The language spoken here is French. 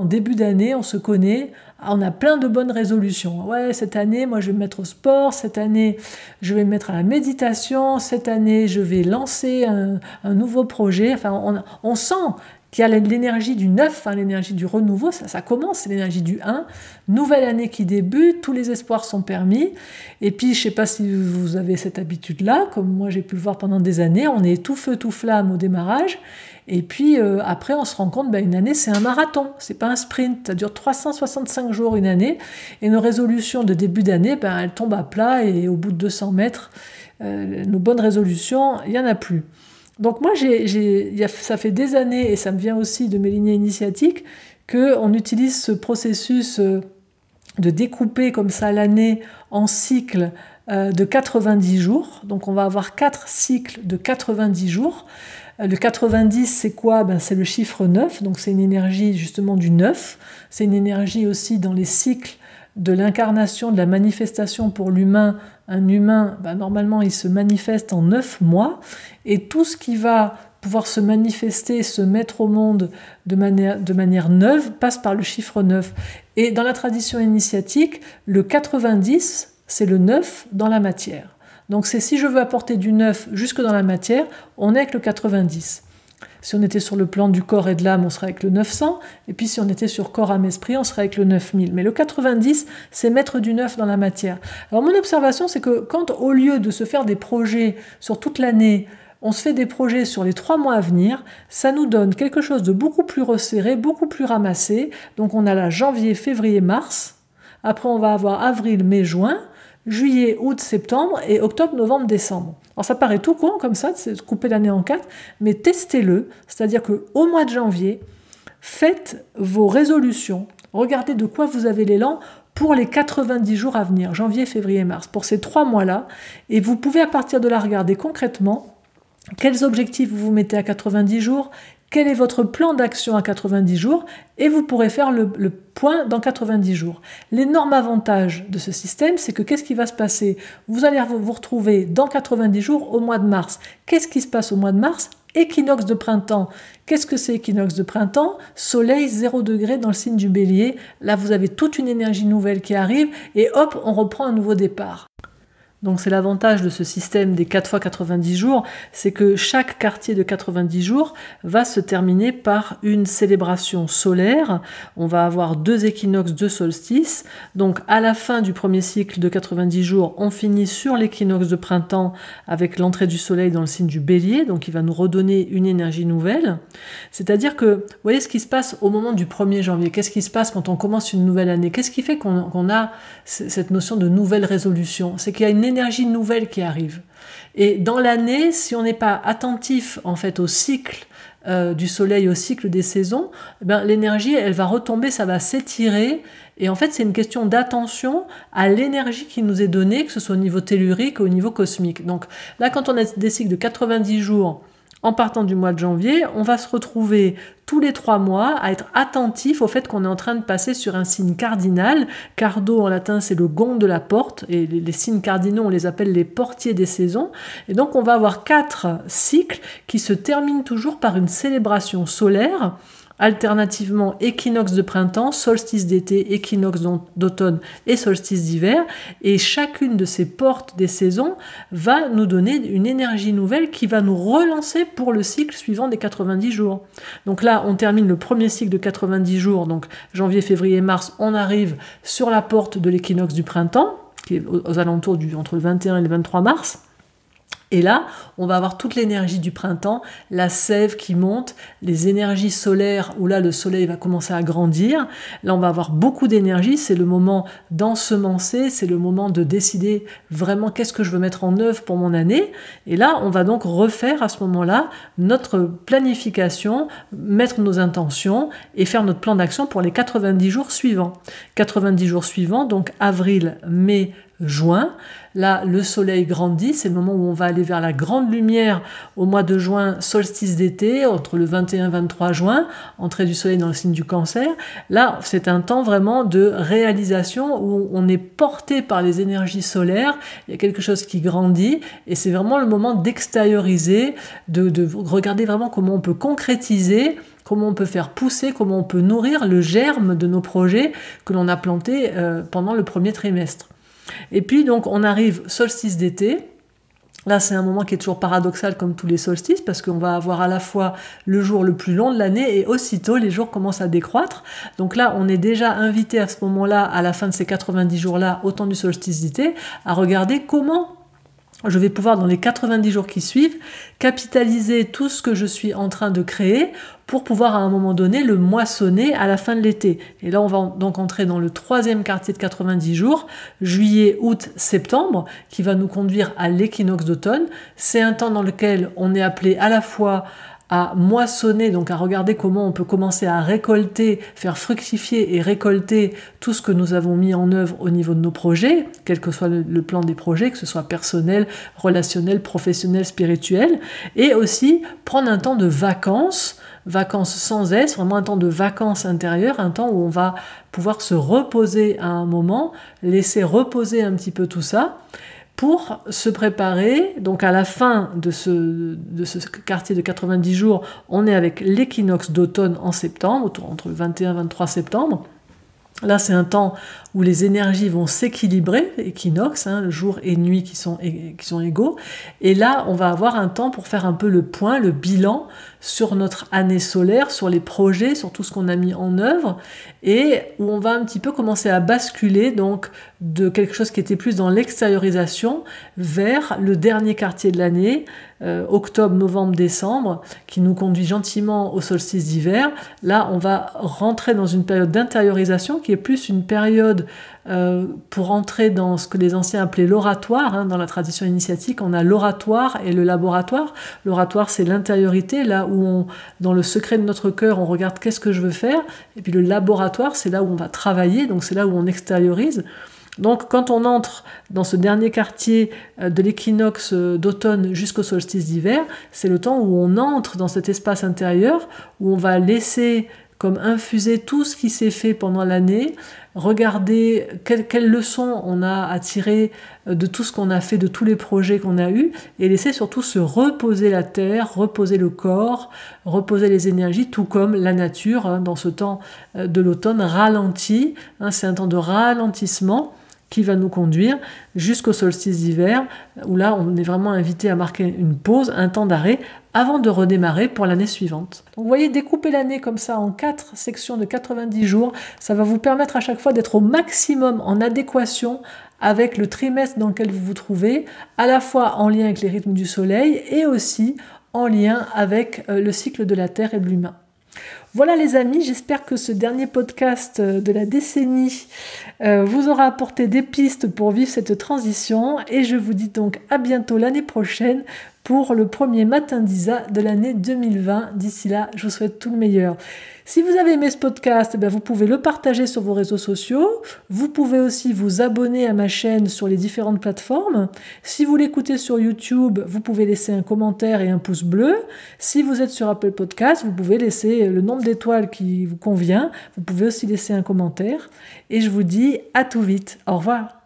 En début d'année, on se connaît, ah, on a plein de bonnes résolutions. Ouais, cette année, moi, je vais me mettre au sport, cette année, je vais me mettre à la méditation, cette année, je vais lancer un, nouveau projet. Enfin, on sent qui a l'énergie du neuf, hein, l'énergie du renouveau, ça, commence, c'est l'énergie du 1. Nouvelle année qui débute, tous les espoirs sont permis. Et puis, je ne sais pas si vous avez cette habitude-là, comme moi j'ai pu le voir pendant des années, on est tout feu, tout flamme au démarrage. Et puis euh, après, on se rend compte, bah, une année, c'est un marathon, c'est pas un sprint. Ça dure 365 jours une année. Et nos résolutions de début d'année, bah, elles tombent à plat et au bout de 200 mètres, euh, nos bonnes résolutions, il n'y en a plus. Donc moi, j'ai, ça fait des années, et ça me vient aussi de mes lignées initiatiques, qu'on utilise ce processus euh, de découper comme ça l'année en cycles euh, de 90 jours. Donc on va avoir quatre cycles de 90 jours. Euh, le 90, c'est quoi ben, C'est le chiffre 9, donc c'est une énergie justement du 9. C'est une énergie aussi dans les cycles de l'incarnation, de la manifestation pour l'humain, un humain, bah, normalement, il se manifeste en neuf mois, et tout ce qui va pouvoir se manifester, se mettre au monde de manière, neuve, passe par le chiffre 9. Et dans la tradition initiatique, le 90, c'est le 9 dans la matière. Donc c'est si je veux apporter du neuf jusque dans la matière, on est avec le 90. Si on était sur le plan du corps et de l'âme, on serait avec le 900. Et puis si on était sur corps, âme, esprit, on serait avec le 9000. Mais le 90, c'est mettre du neuf dans la matière. Alors mon observation, c'est que quand au lieu de se faire des projets sur toute l'année, on se fait des projets sur les trois mois à venir, ça nous donne quelque chose de beaucoup plus resserré, beaucoup plus ramassé. Donc on a là janvier, février, mars. Après, on va avoir avril, mai, juin juillet, août, septembre et octobre, novembre, décembre. Alors ça paraît tout con comme ça, de couper l'année en quatre, mais testez-le, c'est-à-dire qu'au mois de janvier, faites vos résolutions, regardez de quoi vous avez l'élan pour les 90 jours à venir, janvier, février, mars, pour ces trois mois-là, et vous pouvez à partir de là regarder concrètement quels objectifs vous vous mettez à 90 jours, quel est votre plan d'action à 90 jours et vous pourrez faire le, point dans 90 jours. L'énorme avantage de ce système, c'est que qu'est-ce qui va se passer Vous allez vous retrouver dans 90 jours au mois de mars. Qu'est-ce qui se passe au mois de mars Équinoxe de printemps. Qu'est-ce que c'est équinoxe de printemps Soleil 0 degré dans le signe du bélier. Là, vous avez toute une énergie nouvelle qui arrive et hop, on reprend un nouveau départ. Donc c'est l'avantage de ce système des 4 fois 90 jours, c'est que chaque quartier de 90 jours va se terminer par une célébration solaire. On va avoir deux équinoxes, deux solstices. Donc à la fin du premier cycle de 90 jours, on finit sur l'équinoxe de printemps avec l'entrée du soleil dans le signe du bélier, donc il va nous redonner une énergie nouvelle. C'est-à-dire que, vous voyez ce qui se passe au moment du 1er janvier, qu'est-ce qui se passe quand on commence une nouvelle année, qu'est-ce qui fait qu'on a cette notion de nouvelle résolution C'est qu'il y a une énergie nouvelle qui arrive. Et dans l'année, si on n'est pas attentif en fait au cycle euh, du soleil, au cycle des saisons, eh ben, l'énergie elle va retomber, ça va s'étirer. Et en fait, c'est une question d'attention à l'énergie qui nous est donnée, que ce soit au niveau tellurique ou au niveau cosmique. Donc là, quand on a des cycles de 90 jours, en partant du mois de janvier, on va se retrouver tous les trois mois à être attentif au fait qu'on est en train de passer sur un signe cardinal. Cardo en latin c'est le gond de la porte et les, signes cardinaux on les appelle les portiers des saisons. Et donc on va avoir quatre cycles qui se terminent toujours par une célébration solaire alternativement équinoxe de printemps, solstice d'été, équinoxe d'automne et solstice d'hiver. Et chacune de ces portes des saisons va nous donner une énergie nouvelle qui va nous relancer pour le cycle suivant des 90 jours. Donc là, on termine le premier cycle de 90 jours, donc janvier, février, mars, on arrive sur la porte de l'équinoxe du printemps, qui est aux alentours du, entre le 21 et le 23 mars. Et là, on va avoir toute l'énergie du printemps, la sève qui monte, les énergies solaires où là le soleil va commencer à grandir. Là, on va avoir beaucoup d'énergie. C'est le moment d'ensemencer, c'est le moment de décider vraiment qu'est-ce que je veux mettre en œuvre pour mon année. Et là, on va donc refaire à ce moment-là notre planification, mettre nos intentions et faire notre plan d'action pour les 90 jours suivants. 90 jours suivants, donc avril, mai, juin. Là, le soleil grandit, c'est le moment où on va aller vers la grande lumière au mois de juin, solstice d'été, entre le 21 et 23 juin, entrée du soleil dans le signe du cancer. Là, c'est un temps vraiment de réalisation où on est porté par les énergies solaires, il y a quelque chose qui grandit, et c'est vraiment le moment d'extérioriser, de, de regarder vraiment comment on peut concrétiser comment on peut faire pousser, comment on peut nourrir le germe de nos projets que l'on a planté euh, pendant le premier trimestre. Et puis donc on arrive solstice d'été. Là, c'est un moment qui est toujours paradoxal comme tous les solstices, parce qu'on va avoir à la fois le jour le plus long de l'année et aussitôt les jours commencent à décroître. Donc là, on est déjà invité à ce moment-là, à la fin de ces 90 jours-là, au temps du solstice d'été, à regarder comment je vais pouvoir dans les 90 jours qui suivent capitaliser tout ce que je suis en train de créer pour pouvoir à un moment donné le moissonner à la fin de l'été. Et là on va donc entrer dans le troisième quartier de 90 jours, juillet, août, septembre, qui va nous conduire à l'équinoxe d'automne. C'est un temps dans lequel on est appelé à la fois à moissonner, donc à regarder comment on peut commencer à récolter, faire fructifier et récolter tout ce que nous avons mis en œuvre au niveau de nos projets, quel que soit le, plan des projets, que ce soit personnel, relationnel, professionnel, spirituel, et aussi prendre un temps de vacances vacances sans S, vraiment un temps de vacances intérieures, un temps où on va pouvoir se reposer à un moment, laisser reposer un petit peu tout ça, pour se préparer. Donc à la fin de ce, de ce quartier de 90 jours, on est avec l'équinoxe d'automne en septembre, entre le 21 et 23 septembre. Là, c'est un temps où les énergies vont s'équilibrer, équinoxe, hein, le jour et nuit qui sont égaux. Et là, on va avoir un temps pour faire un peu le point, le bilan sur notre année solaire, sur les projets, sur tout ce qu'on a mis en œuvre, et où on va un petit peu commencer à basculer donc de quelque chose qui était plus dans l'extériorisation vers le dernier quartier de l'année, euh, octobre, novembre, décembre, qui nous conduit gentiment au solstice d'hiver. Là, on va rentrer dans une période d'intériorisation qui est plus une période euh, pour entrer dans ce que les anciens appelaient l'oratoire. Hein. dans la tradition initiatique, on a l'oratoire et le laboratoire. L'oratoire, c'est l'intériorité, là où dans le secret de notre cœur, on regarde qu'est-ce que je veux faire. Et puis le laboratoire, c'est là où on va travailler, donc c'est là où on extériorise. Donc quand on entre dans ce dernier quartier euh, de l'équinoxe euh, d'automne jusqu'au solstice d'hiver, c'est le temps où on entre dans cet espace intérieur, où on va laisser comme infuser tout ce qui s'est fait pendant l'année, regarder quelles, leçons on a à tirer de tout ce qu'on a fait, de tous les projets qu'on a eus, et laisser surtout se reposer la terre, reposer le corps, reposer les énergies, tout comme la nature, hein, dans ce temps euh, de l'automne, ralentit, hein, c'est un temps de ralentissement qui va nous conduire jusqu'au solstice d'hiver, où là on est vraiment invité à marquer une pause, un temps d'arrêt, avant de redémarrer pour l'année suivante. Donc vous voyez, découper l'année comme ça en quatre sections de 90 jours, ça va vous permettre à chaque fois d'être au maximum en adéquation avec le trimestre dans lequel vous vous trouvez, à la fois en lien avec les rythmes du soleil et aussi en lien avec euh, le cycle de la Terre et de l'humain. Voilà les amis, j'espère que ce dernier podcast euh, de la décennie euh, vous aura apporté des pistes pour vivre cette transition et je vous dis donc à bientôt l'année prochaine pour le premier matin d'ISA de l'année 2020. D'ici là, je vous souhaite tout le meilleur. Si vous avez aimé ce podcast, eh vous pouvez le partager sur vos réseaux sociaux. Vous pouvez aussi vous abonner à ma chaîne sur les différentes plateformes. Si vous l'écoutez sur YouTube, vous pouvez laisser un commentaire et un pouce bleu. Si vous êtes sur Apple Podcast, vous pouvez laisser le nombre d'étoiles qui vous convient. Vous pouvez aussi laisser un commentaire. Et je vous dis à tout vite. Au revoir.